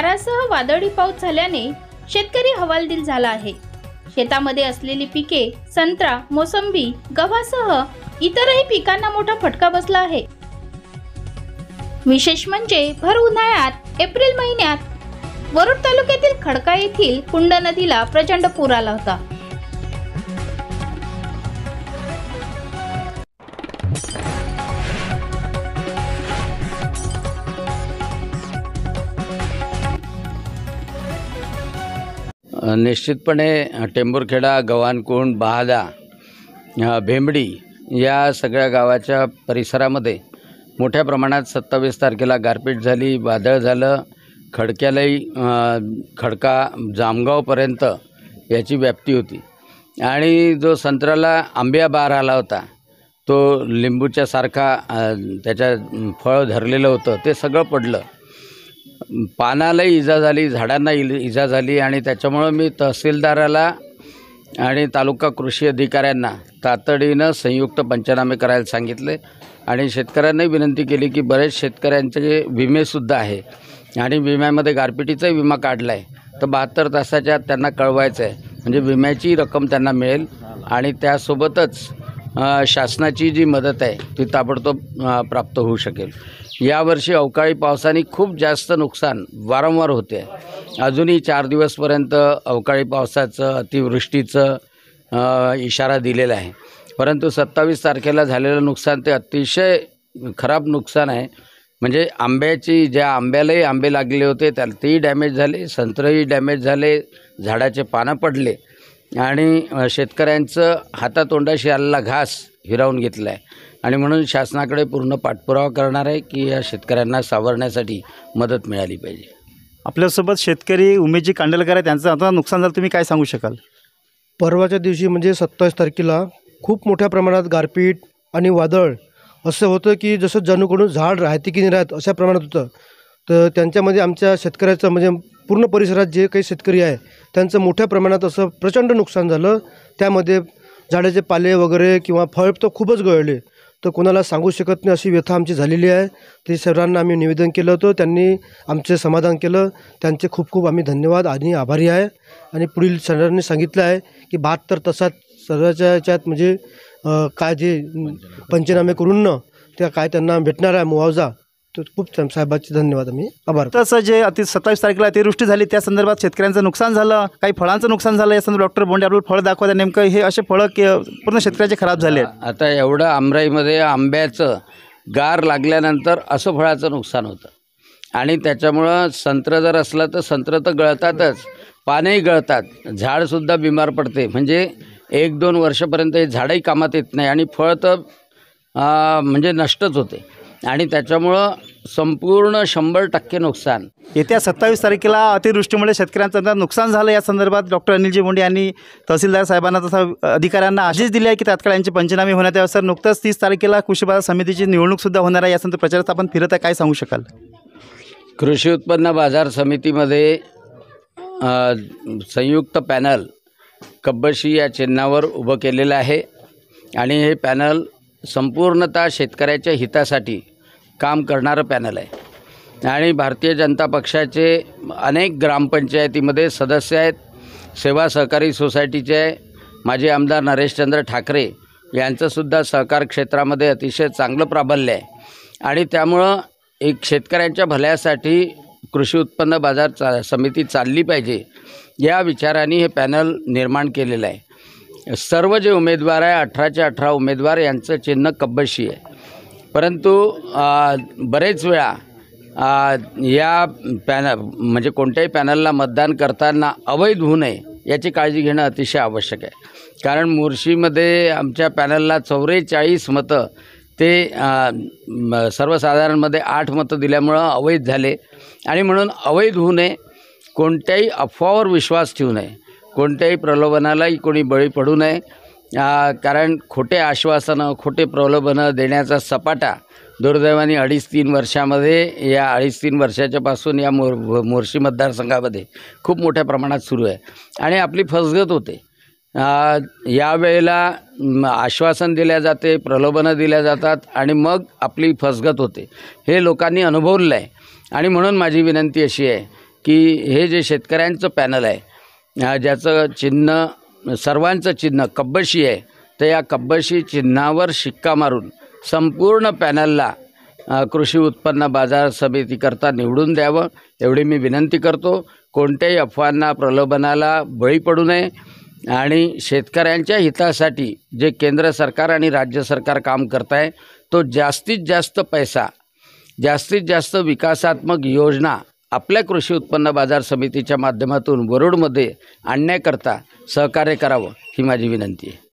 गारासह वादळी पाऊस झाल्याने शेतकरी हवालदिल झाला आहे शेतामध्ये असलेली पिके संत्रा मोसंबी गव्हासह इतरही पिकांना मोठा फटका बसला आहे विशेष म्हणजे भर उन्हाळ्यात एप्रिल महिन्यात वरुड तालुक्यातील खडका येथील कुंड नदीला प्रचंड पूर आला होता निश्चितपणे टेंभुरखेडा गव्हाणकुंड बहादा भेंबडी या सगळ्या गावाच्या परिसरामध्ये मोठ्या प्रमाणात सत्तावीस तारखेला गारपीट झाली वादळ झालं खडक्यालाही खडका जामगावपर्यंत याची व्याप्ती होती आणि जो संत्र्याला आंब्या बार आला होता तो लिंबूच्यासारखा त्याच्या फळ धरलेलं होतं ते सगळं पडलं पानालाही इजा झाली झाडांना इजा झाली आणि त्याच्यामुळं मी तहसीलदाराला आणि तालुका कृषी अधिकाऱ्यांना तातडीनं संयुक्त पंचनामे करायला सांगितले आणि शेतकऱ्यांनाही विनंती केली की बरेच शेतकऱ्यांचे विमेसुद्धा आहे आणि विम्यामध्ये गारपिटीचाही विमा काढला आहे तर बहात्तर तासाच्या त्यांना कळवायचं आहे म्हणजे विम्याची रक्कम त्यांना मिळेल आणि त्यासोबतच शासनाची जी मदत आहे ती ताबडतोब प्राप्त होऊ शकेल यावर्षी अवकाळी पावसाने खूप जास्त नुकसान वारंवार होते अजूनही चार दिवसपर्यंत अवकाळी पावसाचं अतिवृष्टीचं इशारा दिलेला आहे परंतु सत्तावीस तारखेला झालेलं नुकसान ते अतिशय खराब नुकसान आहे म्हणजे आंब्याची ज्या आंब्यालाही आंबे लागले होते त्याला तेही डॅमेज झाले संत्रही डॅमेज झाले झाडाचे पानं पडले आणि शेतकऱ्यांचं हातातोंडाशी आलेला घास हिरावून घेतला आहे आणि म्हणून शासनाकडे पूर्ण पाठपुरावा करणार आहे की या शेतकऱ्यांना सावरण्यासाठी मदत मिळाली पाहिजे आपल्यासोबत शेतकरी उमेशजी कांडलकर आहे त्यांचं आता नुकसान झालं तुम्ही काय सांगू शकाल परवाच्या दिवशी म्हणजे सत्तावीस तारखेला खूप मोठ्या प्रमाणात गारपीट आणि वादळ असं होतं की जसं जणूकडून झाड राहते की नाही राहत अशा प्रमाणात होतं तर त्यांच्यामध्ये आमच्या शेतकऱ्याचं म्हणजे पूर्ण परिसरात जे काही शेतकरी आहे त्यांचं मोठ्या प्रमाणात असं प्रचंड नुकसान झालं त्यामध्ये झाडाचे पाले वगैरे किंवा फळ तर खूपच गळले तर कोणाला सांगू शकत नाही अशी व्यथा आमची झालेली आहे ते सर्वांना आम्ही निवेदन केलं होतं त्यांनी आमचे समाधान केलं त्यांचे खूप खूप आम्ही धन्यवाद आणि आभारी आहे आणि पुढील सरांनी सांगितलं आहे की तर तसाच सर्वाच्या याच्यात म्हणजे काय जे पंचनामे करून न त्या काय त्यांना भेटणार आहे मुआवजा खूप छान धन्यवाद मी आभार तसं जे अति सत्तावीस तारखेला अतिवृष्टी झाली त्या संदर्भात शेतकऱ्यांचं नुकसान झालं काही फळांचं नुकसान झालं या संदर्भात डॉक्टर बोंडे आपण फळ दाखवत नेमकं हे असे फळ पूर्ण शेतकऱ्याचे खराब झाले आता एवढं आमराईमध्ये आंब्याचं गार लागल्यानंतर असं फळाचं नुकसान होतं आणि त्याच्यामुळं संत्र जर असलं तर संत्र तर गळतातच पानेही गळतात झाडसुद्धा बिमार पडते म्हणजे एक दोन वर्षापर्यंत हे झाडही कामात येत नाही आणि फळ तर म्हणजे नष्टच होते आणि त्याच्यामुळं संपूर्ण शंभर टक्के नुकसान येत्या सत्तावीस तारखेला अतिवृष्टीमुळे शेतकऱ्यांचं नुकसान झालं या संदर्भात डॉक्टर अनिलजी मुंडे यांनी तहसीलदार साहेबांना तसा अधिकाऱ्यांना आदेश दिले आहे की तात्काळ यांचे पंचनामे होण्यात यावं सर नुकतंच तीस तारखेला कृषी बाजार समितीची निवडणूकसुद्धा होणार आहे यासंदर्भात प्रचारात आपण फिरत काय सांगू शकाल कृषी उत्पन्न बाजार समितीमध्ये संयुक्त पॅनल कब्बशी या चिन्हावर उभं केलेलं आहे आणि हे पॅनल संपूर्णतः शेतकऱ्याच्या हितासाठी काम करणारं पॅनल आहे आणि भारतीय जनता पक्षाचे अनेक ग्रामपंचायतीमध्ये सदस्य आहेत सेवा सहकारी सोसायटीचे आहे माजी आमदार नरेशचंद्र ठाकरे यांचंसुद्धा सहकार क्षेत्रामध्ये अतिशय चांगलं प्राबल्य आहे आणि त्यामुळं एक शेतकऱ्यांच्या भल्यासाठी कृषी उत्पन्न बाजार चा समिती चालली पाहिजे या विचाराने हे पॅनल निर्माण केलेलं आहे सर्व जे उमेदवार आहे अठराच्या अठरा उमेदवार यांचं चिन्ह कब्बशी आहे परंतु बरेच वेळा या पॅन म्हणजे कोणत्याही पॅनलला मतदान करताना अवैध होऊ नये याची काळजी घेणं अतिशय आवश्यक आहे कारण मुर्शीमध्ये आमच्या पॅनलला चौवेचाळीस मतं ते सर्वसाधारणमध्ये आठ मतं दिल्यामुळं अवैध झाले आणि म्हणून अवैध होऊ नये कोणत्याही अफवावर विश्वास ठेवू नये कोणत्याही प्रलोभनालाही कोणी बळी पडू नये कारण खोटे आश्वासनं खोटे प्रलोभनं देण्याचा सपाटा दुर्दैवाने अडीच तीन वर्षामध्ये या अडीच तीन वर्षाच्यापासून या मोर मोर्शी मतदारसंघामध्ये खूप मोठ्या प्रमाणात सुरू आहे आणि आपली फसगत होते यावेळेला आश्वासन दिल्या जाते प्रलोभनं दिल्या जातात आणि मग आपली फसगत होते हे लोकांनी अनुभवलं आहे आणि म्हणून माझी विनंती अशी आहे की हे जे शेतकऱ्यांचं पॅनल आहे ज्याचं चिन्ह सर्वांचं चिन्ह कब्बशी आहे तर या कब्बशी चिन्हावर शिक्का मारून संपूर्ण पॅनलला कृषी उत्पन्न बाजार समितीकरता निवडून द्यावं एवढी मी विनंती करतो कोणत्याही अफवांना प्रलोभनाला बळी पडू नये आणि शेतकऱ्यांच्या हितासाठी जे केंद्र सरकार आणि राज्य सरकार काम करत आहे तो जास्तीत जास्त पैसा जास्तीत जास्त विकासात्मक योजना आपल्या कृषी उत्पन्न बाजार समितीच्या माध्यमातून वरुडमध्ये आणण्याकरता सहकार्य करावं ही माझी विनंती आहे